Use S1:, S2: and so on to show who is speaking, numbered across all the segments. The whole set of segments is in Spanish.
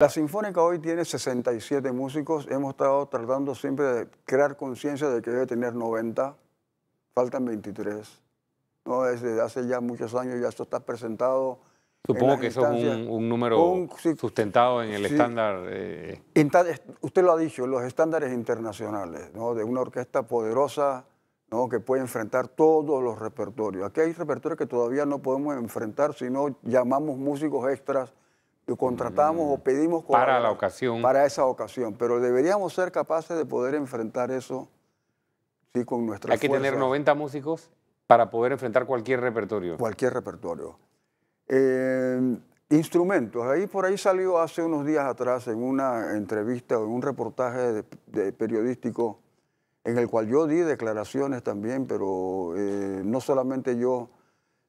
S1: La Sinfónica hoy tiene 67 músicos. Hemos estado tratando siempre de crear conciencia de que debe tener 90. Faltan 23. ¿no? Desde hace ya muchos años ya esto está presentado.
S2: Supongo que eso es un, número
S1: sustentado en el estándar. Eh. Usted lo ha dicho, los estándares internacionales, ¿no? de una orquesta poderosa ¿no? que puede enfrentar todos los repertorios. Aquí hay repertorios que todavía no podemos enfrentar si no llamamos músicos extras lo contratamos mm. o pedimos para la ocasión. Para esa ocasión, pero deberíamos ser capaces de poder enfrentar eso sí, con nuestra Hay que tener 90 músicos para poder enfrentar cualquier repertorio. Cualquier repertorio. Eh, instrumentos. Ahí por ahí salió hace unos días atrás en una entrevista o en un reportaje periodístico en el cual yo di declaraciones también, pero eh, no solamente yo,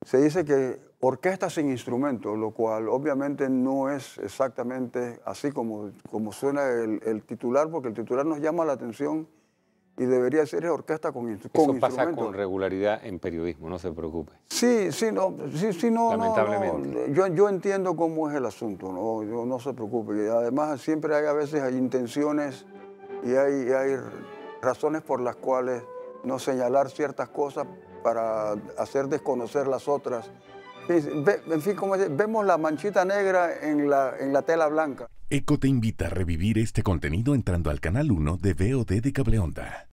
S1: se dice que orquesta sin instrumento, lo cual obviamente no es exactamente así como, como suena el, titular, porque el titular nos llama la atención y debería ser orquesta con, instrumentos. Eso pasa con regularidad en periodismo, no se preocupe. Sí, sí, no, sí, no Lamentablemente. yo, yo, entiendo cómo es el asunto, no, yo, no se preocupe. Y además siempre hay a veces hay intenciones y hay, hay razones por las cuales no señalar ciertas cosas para hacer desconocer las otras. En fin, como vemos la manchita negra en la, en la tela blanca. ECO te invita a revivir este contenido entrando al canal 1 de VOD de Cableonda.